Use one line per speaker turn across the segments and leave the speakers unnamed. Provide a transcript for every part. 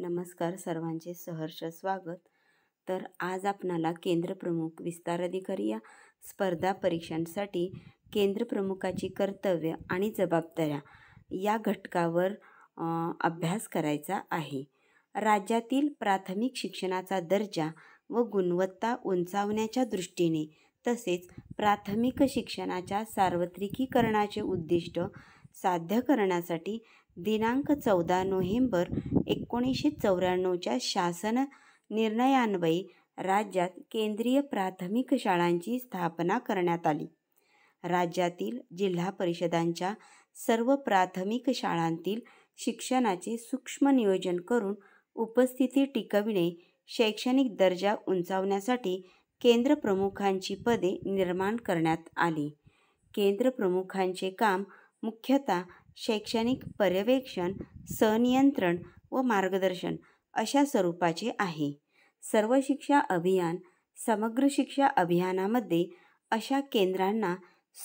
नमस्कार सर्वांचे सहर्ष स्वागत तर आज आपणाला केंद्रप्रमुख विस्तार अधिकारी या स्पर्धा परीक्षांसाठी केंद्रप्रमुखाची कर्तव्य आणि जबाबदाऱ्या या घटकावर अभ्यास करायचा आहे राज्यातील प्राथमिक शिक्षणाचा दर्जा व गुणवत्ता उंचावण्याच्या दृष्टीने तसेच प्राथमिक शिक्षणाच्या सार्वत्रिकीकरणाचे उद्दिष्ट साध्य करण्यासाठी दिनांक चौदा नोव्हेंबर एकोणीसशे चौऱ्याण्णवच्या शासन निर्णयान्वये राज्यात केंद्रीय प्राथमिक शाळांची स्थापना करण्यात आली राज्यातील जिल्हा परिषदांच्या सर्व प्राथमिक शाळांतील शिक्षणाचे सूक्ष्म नियोजन करून उपस्थिती टिकविणे शैक्षणिक दर्जा उंचावण्यासाठी केंद्र प्रमुखांची पदे निर्माण करण्यात आली केंद्र प्रमुखांचे काम मुख्यतः शैक्षणिक पर्यवेक्षण सनियंत्रण व मार्गदर्शन अशा स्वरूपाचे आहे सर्व शिक्षा अभियान समग्र शिक्षा अभियानामध्ये अशा केंद्रांना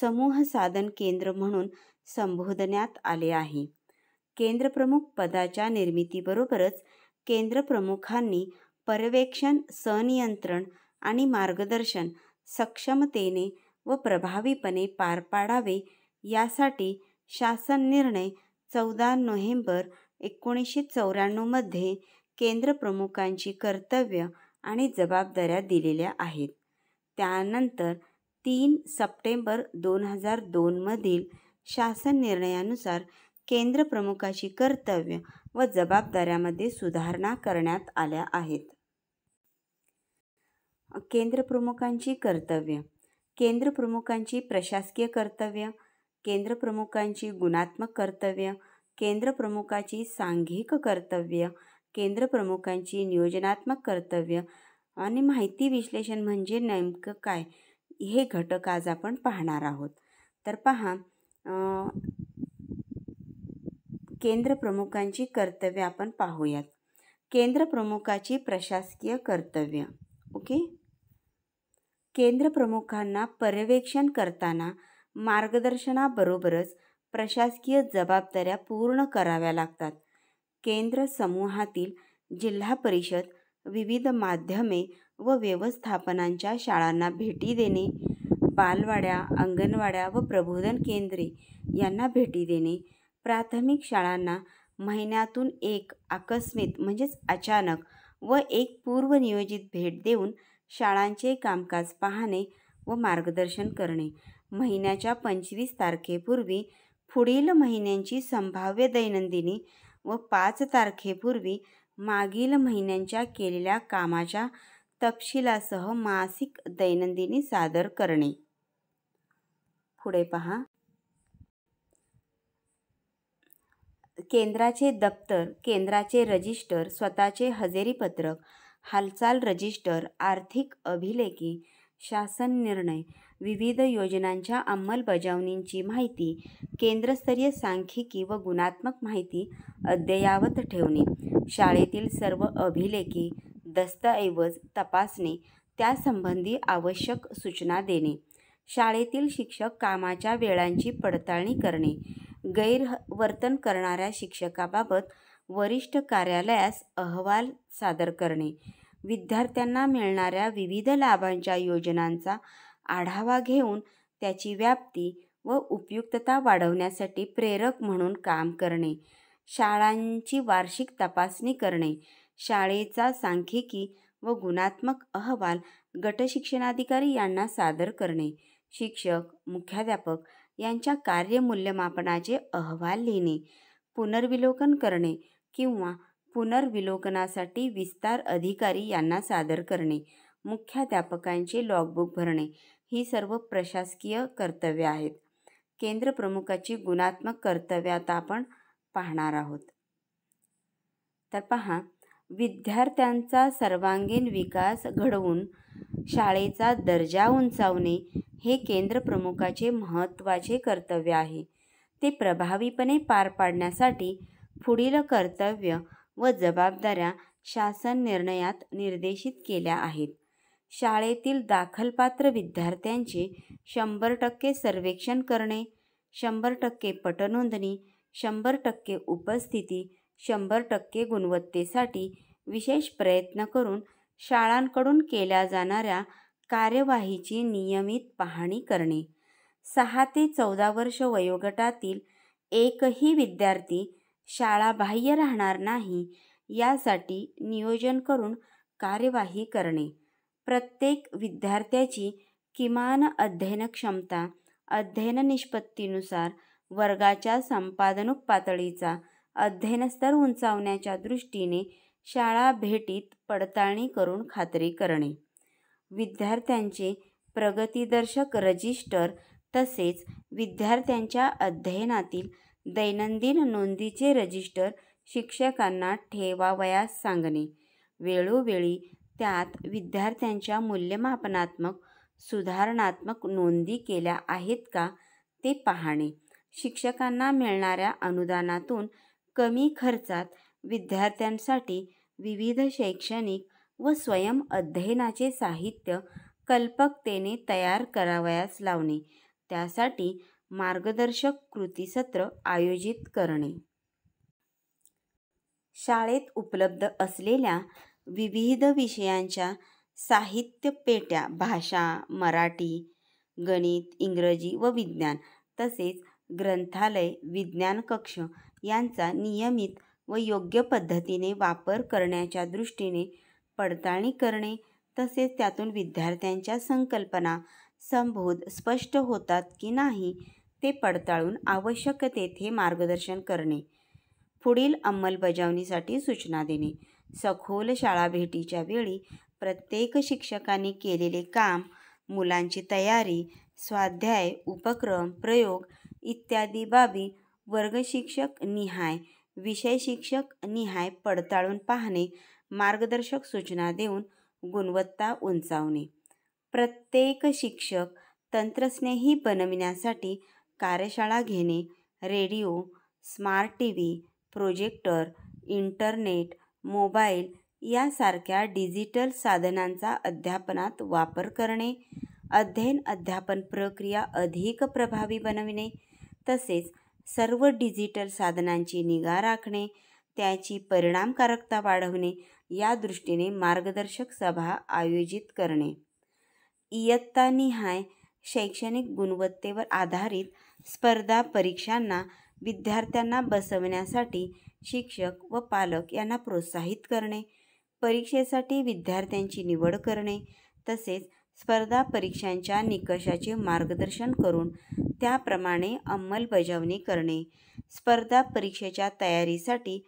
समूह साधन केंद्र म्हणून संबोधण्यात आले आहे केंद्रप्रमुख पदाच्या निर्मितीबरोबरच केंद्रप्रमुखांनी पर्यवेक्षण सनियंत्रण आणि मार्गदर्शन सक्षमतेने व प्रभावीपणे पार पाडावे यासाठी शासन निर्णय चौदा नोव्हेंबर एकोणीसशे चौऱ्याण्णवमध्ये केंद्र प्रमुखांची कर्तव्य आणि जबाबदाऱ्या दिलेल्या आहेत त्यानंतर तीन सप्टेंबर दोन हजार दोनमधील शासन निर्णयानुसार केंद्र कर्तव्य व जबाबदाऱ्यामध्ये सुधारणा करण्यात आल्या आहेत केंद्र प्रमुखांची कर्तव्य केंद्र प्रमुखांची प्रशासकीय कर्तव्य केंद्रप्रमुखांची गुणात्मक कर्तव्य केंद्रप्रमुखाची सांघिक कर्तव्य केंद्रप्रमुखांची नियोजनात्मक कर्तव्य आणि माहिती विश्लेषण म्हणजे नेमकं काय हे घटक आज आपण पाहणार आहोत तर पहा केंद्रप्रमुखांची कर्तव्य आपण पाहूयात केंद्रप्रमुखाची प्रशासकीय कर्तव्य ओके केंद्रप्रमुखांना पर्यवेक्षण करताना मार्गदर्शनाबरोबरच प्रशासकीय जबाबदाऱ्या पूर्ण कराव्या लागतात केंद्र समूहातील जिल्हा परिषद विविध माध्यमे व व्यवस्थापनांच्या शाळांना भेटी देणे बालवाड्या अंगणवाड्या व प्रबोधन केंद्रे यांना भेटी देणे प्राथमिक शाळांना महिन्यातून एक आकस्मित म्हणजेच अचानक व एक पूर्वनियोजित भेट देऊन शाळांचे कामकाज पाहणे व मार्गदर्शन करणे महिन्याच्या पंचवीस तारखेपूर्वी पुढील महिन्यांची संभाव्य दैनंदिनी व पाच तारखेपूर्वी मागील महिन्यांच्या केलेल्या कामाच्या तपशिलासह मासिक दैनंदिनी सादर करणे पुढे पहा केंद्राचे दप्तर केंद्राचे रजिस्टर स्वतःचे हजेरीपत्रक हालचाल रजिस्टर आर्थिक अभिलेखी शासन निर्णय विविध योजनांच्या अंमलबजावणींची माहिती केंद्रस्तरीय सांख्यिकी व गुणात्मक माहिती अद्ययावत ठेवणे शाळेतील सर्व अभिलेखी दस्तऐवज तपासणे त्यासंबंधी आवश्यक सूचना देणे शाळेतील शिक्षक कामाच्या वेळांची पडताळणी करणे गैरवर्तन करणाऱ्या शिक्षकाबाबत वरिष्ठ कार्यालयास अहवाल सादर करणे विद्यार्थ्यांना मिळणाऱ्या विविध लाभांच्या योजनांचा आढावा घेऊन त्याची व्याप्ती व उपयुक्तता वाढवण्यासाठी प्रेरक म्हणून काम करणे शाळांची वार्षिक तपासणी करणे शाळेचा सांख्यिकी व गुणात्मक अहवाल गटशिक्षणाधिकारी यांना सादर करणे शिक्षक मुख्याध्यापक यांच्या कार्यमूल्यमापनाचे अहवाल लिहिणे पुनर्विलोकन करणे किंवा पुनर्विलोकनासाठी विस्तार अधिकारी यांना सादर करणे मुख्याध्यापकांचे लॉगबुक भरणे ही सर्व प्रशासकीय कर्तव्य आहेत केंद्रप्रमुखाची गुणात्मक कर्तव्य आता आपण पाहणार आहोत तर पहा विद्यार्थ्यांचा सर्वांगीण विकास घडवून शाळेचा दर्जा उंचावणे हे केंद्रप्रमुखाचे महत्त्वाचे कर्तव्य आहे ते प्रभावीपणे पार पाडण्यासाठी पुढील कर्तव्य व जबाबदाऱ्या शासन निर्णयात निर्देशित केल्या आहेत शाळेतील दाखलपात्र विद्यार्थ्यांचे शंभर टक्के सर्वेक्षण करणे शंभर टक्के पटनोंदणी शंभर टक्के उपस्थिती शंभर टक्के गुणवत्तेसाठी विशेष प्रयत्न करून शाळांकडून केल्या जाणाऱ्या कार्यवाहीची नियमित पाहणी करणे सहा ते चौदा वर्ष वयोगटातील एकही विद्यार्थी शाळाबाह्य राहणार नाही यासाठी नियोजन करून कार्यवाही करणे प्रत्येक विद्यार्थ्याची किमान अध्ययन क्षमता अध्ययन निष्पत्तीनुसार वर्गाच्या संपादनूक पातळीचा अध्ययनस्तर उंचावण्याच्या दृष्टीने शाळा भेटीत पडताळणी करून खात्री करणे विद्यार्थ्यांचे प्रगतीदर्शक रजिस्टर तसेच विद्यार्थ्यांच्या अध्ययनातील दैनंदिन नोंदीचे रजिस्टर शिक्षकांना ठेवावयास सांगणे वेळोवेळी त्यात विद्यार्थ्यांच्या मूल्यमापनात्मक सुधारणात्मक नोंदी केल्या आहेत का ते पाहणे शिक्षकांना मिळणाऱ्या अनुदानातून कमी खर्चात विद्यार्थ्यांसाठी विविध शैक्षणिक व स्वयं अध्ययनाचे साहित्य कल्पकतेने तयार करावयास लावणे त्यासाठी मार्गदर्शक कृती सत्र आयोजित करणे शाळेत उपलब्ध असलेल्या विविध विषयांच्या साहित्य पेट्या भाषा मराठी गणित इंग्रजी व विज्ञान तसेच ग्रंथालय विज्ञान कक्ष यांचा नियमित व योग्य पद्धतीने वापर करण्याच्या दृष्टीने पडताळणी करणे तसेच त्यातून विद्यार्थ्यांच्या संकल्पना संबोध स्पष्ट होतात की नाही ते पडताळून आवश्यक तेथे मार्गदर्शन करणे पुढील अंमलबजावणीसाठी सूचना देणे सखोल शाळा भेटीच्या वेळी प्रत्येक शिक्षकांनी केलेले काम मुलांची तयारी स्वाध्याय उपक्रम प्रयोग इत्यादी बाबी वर्गशिक्षक निहाय विषय शिक्षक निहाय पडताळून पाहणे मार्गदर्शक सूचना देऊन गुणवत्ता उंचावणे प्रत्येक शिक्षक तंत्रस्नेही बनविण्यासाठी कार्यशाळा घेणे radio smart T V projector internet mobile यासारख्या डिजिटल साधनांचा अध्यापनात वापर करणे अध्ययन अध्यापन प्रक्रिया अधिक प्रभावी बनविणे तसेच सर्व डिजिटल साधनांची निगा राखणे त्याची परिणामकारकता वाढवणे या दृष्टीने मार्गदर्शक सभा आयोजित करणे इयत्तानिहाय शैक्षणिक गुणवत्तेवर आधारित स्पर्धा परीक्षांना विद्यार्थ्यांना बसवण्यासाठी शिक्षक व पालक यांना प्रोत्साहित करणे परीक्षेसाठी विद्यार्थ्यांची निवड करणे तसेच स्पर्धा परीक्षांच्या निकषाचे मार्गदर्शन करून त्याप्रमाणे अंमलबजावणी करणे स्पर्धा परीक्षेच्या तयारीसाठी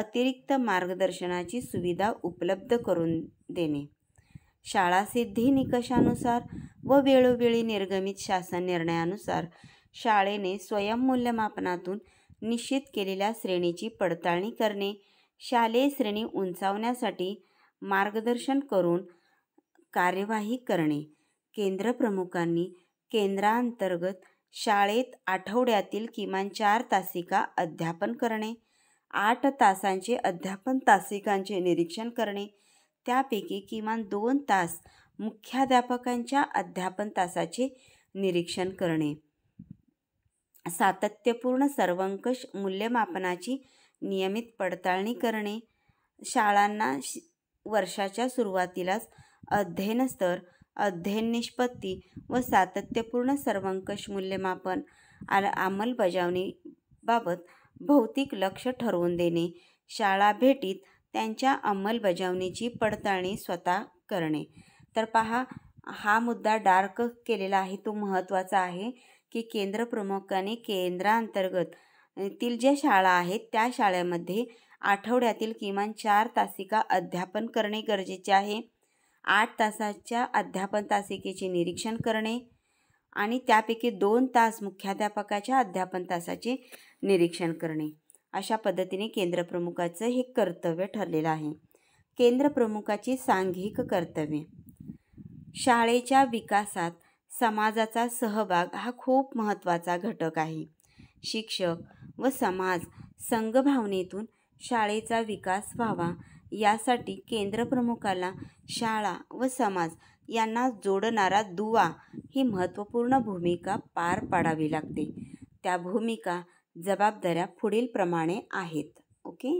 अतिरिक्त मार्गदर्शनाची सुविधा उपलब्ध करून देणे शाळा सिद्धी निकषानुसार व वेळोवेळी निर्गमित शासन निर्णयानुसार शाळेने स्वयंमूल्यमापनातून निश्चित केलेल्या श्रेणीची पडताळणी करणे शालेय श्रेणी उंचावण्यासाठी मार्गदर्शन करून कार्यवाही करणे केंद्रप्रमुखांनी केंद्रांतर्गत शाळेत आठवड्यातील किमान चार तासिका अध्यापन करणे आठ तासांचे अध्यापन तासिकांचे निरीक्षण करणे त्यापैकी किमान दोन तास मुख्याध्यापकांच्या अध्यापन तासाचे निरीक्षण करणे सातत्यपूर्ण सर्वंकष मूल्यमापनाची नियमित पडताळणी करणे शाळांना शि वर्षाच्या सुरुवातीलाच अध्ययनस्तर अध्ययन निष्पत्ती व सातत्यपूर्ण सर्वंकष मूल्यमापन आ अंमलबजावणीबाबत भौतिक लक्ष ठरवून देणे शाळा भेटीत त्यांच्या अंमलबजावणीची पडताळणी स्वतः करणे तर पहा हा मुद्दा डार्क केलेला आहे तो महत्त्वाचा आहे की केंद्र प्रमुखाने केंद्रांतर्गत तील ज्या शाळा आहेत त्या शाळेमध्ये आठवड्यातील किमान चार तासिका अध्यापन करणे गरजेचे आहे आठ तासाच्या अध्यापन तासिकेचे निरीक्षण करणे आणि त्यापैकी दोन तास मुख्याध्यापकाच्या अध्यापन तासाचे निरीक्षण करणे अशा पद्धतीने केंद्रप्रमुखाचं हे कर्तव्य ठरलेलं आहे केंद्रप्रमुखाची सांघिक कर्तव्ये शाळेच्या विकासात समाजाचा सहभाग हा खूप महत्त्वाचा घटक आहे शिक्षक व समाज संघभावनेतून शाळेचा विकास व्हावा यासाठी केंद्रप्रमुखाला शाळा व समाज यांना जोडणारा दुवा ही महत्त्वपूर्ण भूमिका पार पाडावी लागते त्या भूमिका जबाबदाऱ्या पुढील प्रमाणे आहेत ओके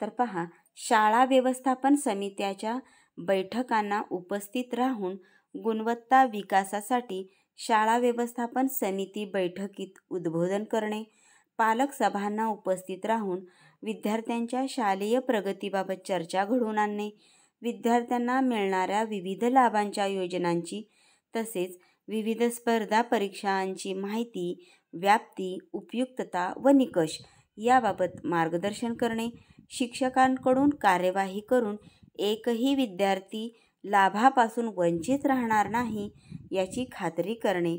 तर पहा शाळा व्यवस्थापन समित्याच्या बैठकांना उपस्थित राहून गुणवत्ता विकासासाठी शाळा व्यवस्थापन समिती बैठकीत उद्बोधन करणे पालक सभांना उपस्थित राहून विद्यार्थ्यांच्या शालेय प्रगतीबाबत चर्चा घडवून आणणे विद्यार्थ्यांना मिळणाऱ्या विविध लाभांच्या योजनांची तसेच विविध स्पर्धा परीक्षांची माहिती व्याप्ती उपयुक्तता व निकष याबाबत मार्गदर्शन करणे शिक्षकांकडून कार्यवाही करून एकही विद्यार्थी लाभापासून वंचित राहणार नाही याची खात्री करणे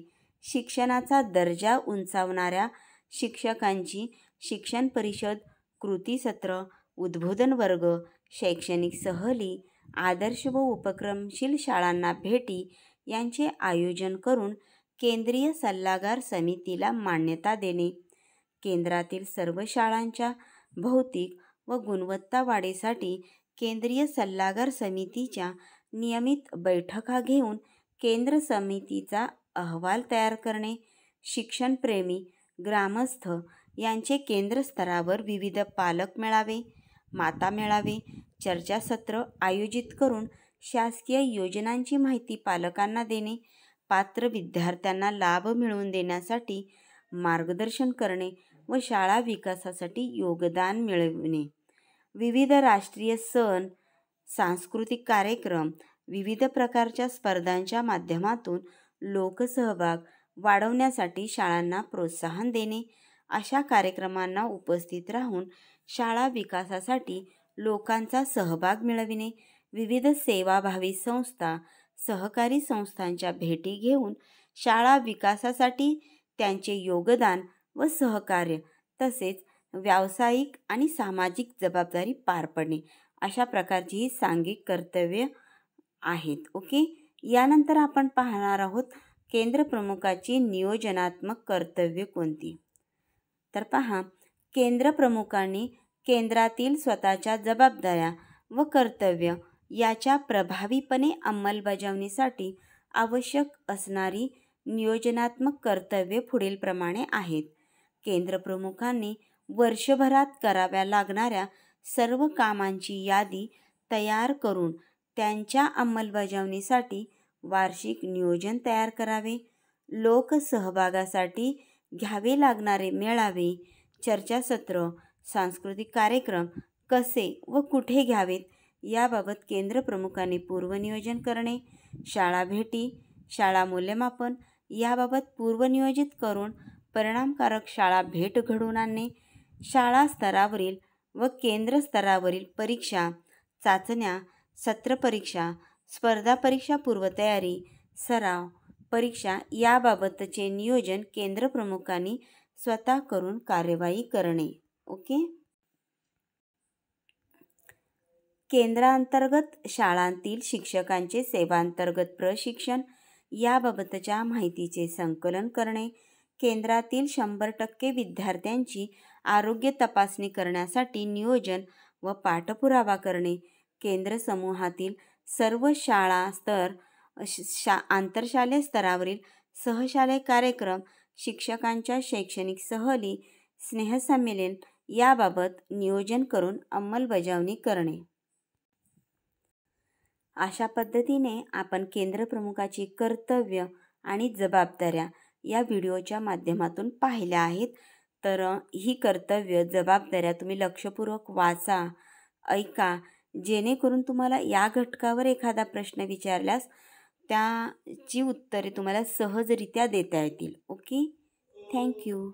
शिक्षणाचा दर्जा उंचावणाऱ्या शिक्षकांची शिक्षण परिषद कृती सत्र उद्बोधन वर्ग शैक्षणिक सहली आदर्श व उपक्रमशील शाळांना भेटी यांचे आयोजन करून केंद्रीय सल्लागार समितीला मान्यता देणे केंद्रातील सर्व शाळांच्या भौतिक व गुणवत्ता वाढीसाठी केंद्रीय सल्लागार समितीच्या नियमित बैठका घेऊन केंद्र समितीचा अहवाल तयार करणे शिक्षणप्रेमी ग्रामस्थ यांचे केंद्रस्तरावर विविध पालक मेळावे माता मेळावे चर्चासत्र आयोजित करून शासकीय योजनांची माहिती पालकांना देणे पात्र विद्यार्थ्यांना लाभ मिळवून देण्यासाठी मार्गदर्शन करणे व शाळा विकासासाठी योगदान मिळविणे विविध राष्ट्रीय सण सांस्कृतिक कार्यक्रम विविध प्रकारच्या स्पर्धांच्या माध्यमातून लोकसहभाग वाढवण्यासाठी शाळांना प्रोत्साहन देणे अशा कार्यक्रमांना उपस्थित राहून शाळा विकासासाठी लोकांचा सहभाग मिळविणे विविध सेवाभावी संस्था सहकारी संस्थांच्या भेटी घेऊन शाळा विकासासाठी त्यांचे योगदान व सहकार्य तसेच व्यावसायिक आणि सामाजिक जबाबदारी पार पडणे अशा प्रकारची ही सांघिक कर्तव्य आहेत ओके यानंतर आपण पाहणार आहोत केंद्रप्रमुखाची नियोजनात्मक कर्तव्य कोणती तर पहा केंद्रप्रमुखांनी केंद्रातील स्वतःच्या जबाबदाऱ्या व कर्तव्य याच्या प्रभावीपणे अंमलबजावणीसाठी आवश्यक असणारी नियोजनात्मक कर्तव्ये पुढीलप्रमाणे आहेत केंद्रप्रमुखांनी वर्षभरात कराव्या लागणाऱ्या सर्व कामांची यादी तयार करून त्यांच्या अंमलबजावणीसाठी वार्षिक नियोजन तयार करावे लोकसहभागासाठी घ्यावे लागणारे मेळावे चर्चासत्र सांस्कृतिक कार्यक्रम कसे व कुठे घ्यावेत याबाबत केंद्रप्रमुखांनी पूर्वनियोजन करणे शाळा भेटी शाळा मूल्यमापन याबाबत पूर्वनियोजित करून परिणामकारक शाळा भेट घडवून आणणे शाळा स्तरावरील व केंद्र स्तरावरील परीक्षा चाचण्या परीक्षा स्पर्धा परीक्षा पूर्वतयारी सराव परीक्षा याबाबतचे नियोजन केंद्र प्रमुखांनी स्वतः करून कार्यवाही करणे ओके केंद्रांतर्गत शाळांतील शिक्षकांचे सेवांतर्गत प्रशिक्षण याबाबतच्या माहितीचे संकलन करणे केंद्रातील शंभर टक्के विद्यार्थ्यांची आरोग्य तपासणी करण्यासाठी नियोजन व पाठपुरावा करणे केंद्र समूहातील सर्व शाळा स्तर शा आंतरशालेय स्तरावरील सहशालेय कार्यक्रम शिक्षकांच्या शैक्षणिक सहली स्नेहसंमेलन याबाबत नियोजन करून अंमलबजावणी करणे अशा पद्धतीने आपण केंद्रप्रमुखाची कर्तव्य आणि जबाबदाऱ्या या व्हिडिओच्या माध्यमातून पाहिल्या आहेत तर ही कर्तव्य जबाबदाऱ्या तुम्ही लक्षपूर्वक वाचा ऐका जेणेकरून तुम्हाला या घटकावर एखादा प्रश्न विचारल्यास त्याची उत्तरे तुम्हाला सहजरित्या देता येतील ओके थँक्यू